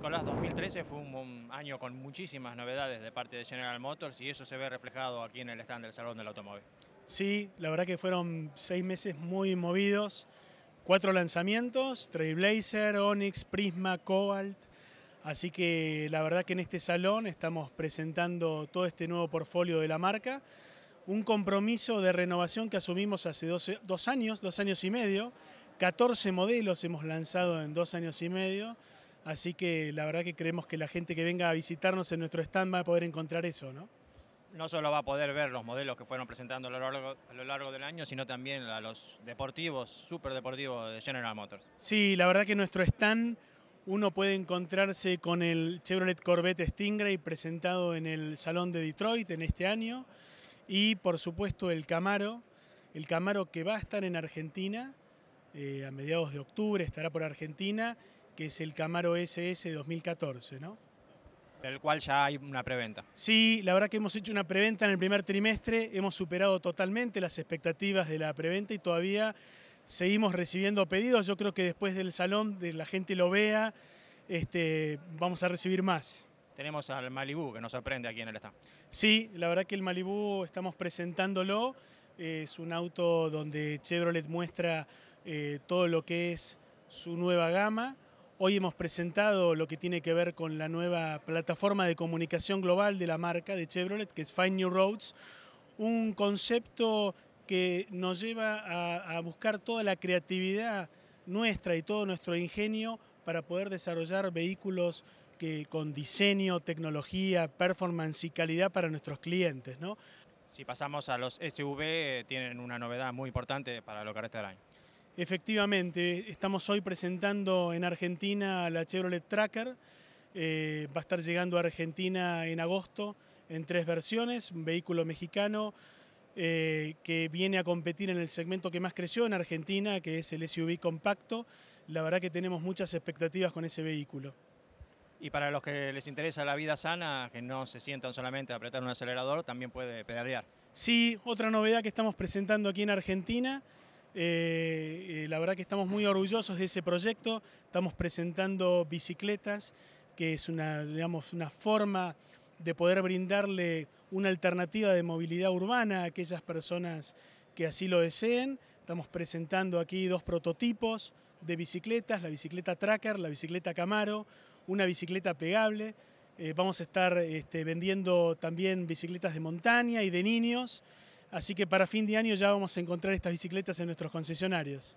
Nicolás, 2013 fue un año con muchísimas novedades de parte de General Motors y eso se ve reflejado aquí en el stand del Salón del Automóvil. Sí, la verdad que fueron seis meses muy movidos, cuatro lanzamientos, Trailblazer, Onix, Prisma, Cobalt, así que la verdad que en este salón estamos presentando todo este nuevo portfolio de la marca, un compromiso de renovación que asumimos hace dos años, dos años y medio, 14 modelos hemos lanzado en dos años y medio, Así que la verdad que creemos que la gente que venga a visitarnos en nuestro stand va a poder encontrar eso, ¿no? No solo va a poder ver los modelos que fueron presentando a lo largo, del año, sino también a los deportivos, super deportivos de General Motors. Sí, la verdad que en nuestro stand uno puede encontrarse con el Chevrolet Corvette Stingray presentado en el Salón de Detroit en este año y por supuesto el Camaro, el Camaro que va a estar en Argentina eh, a mediados de octubre, estará por Argentina que es el Camaro SS 2014, ¿no? Del cual ya hay una preventa. Sí, la verdad que hemos hecho una preventa en el primer trimestre, hemos superado totalmente las expectativas de la preventa y todavía seguimos recibiendo pedidos. Yo creo que después del salón, de la gente lo vea, este, vamos a recibir más. Tenemos al Malibú, que nos sorprende aquí en el stand. Sí, la verdad que el Malibú estamos presentándolo. Es un auto donde Chevrolet muestra eh, todo lo que es su nueva gama. Hoy hemos presentado lo que tiene que ver con la nueva plataforma de comunicación global de la marca de Chevrolet, que es Find New Roads, un concepto que nos lleva a, buscar toda la creatividad nuestra y todo nuestro ingenio para poder desarrollar vehículos que con diseño, tecnología, performance y calidad para nuestros clientes. ¿no? Si pasamos a los SUV, eh, tienen una novedad muy importante para lo que resta del año. Efectivamente, estamos hoy presentando en Argentina la Chevrolet Tracker. Eh, va a estar llegando a Argentina en agosto en tres versiones, un vehículo mexicano eh, que viene a competir en el segmento que más creció en Argentina, que es el SUV compacto. La verdad que tenemos muchas expectativas con ese vehículo. Y para los que les interesa la vida sana, que no se sientan solamente a apretar un acelerador, también puede pedalear. Sí, otra novedad que estamos presentando aquí en Argentina eh, eh, la verdad que estamos muy orgullosos de ese proyecto. Estamos presentando bicicletas, que es una, forma de poder brindarle una alternativa de movilidad urbana a aquellas personas que así lo deseen. Estamos presentando aquí dos prototipos de bicicletas, la bicicleta Tracker, la bicicleta Camaro, una bicicleta pegable. Eh, vamos a estar este, vendiendo también bicicletas de montaña y de niños. Así que para fin de año ya vamos a encontrar estas bicicletas en nuestros concesionarios.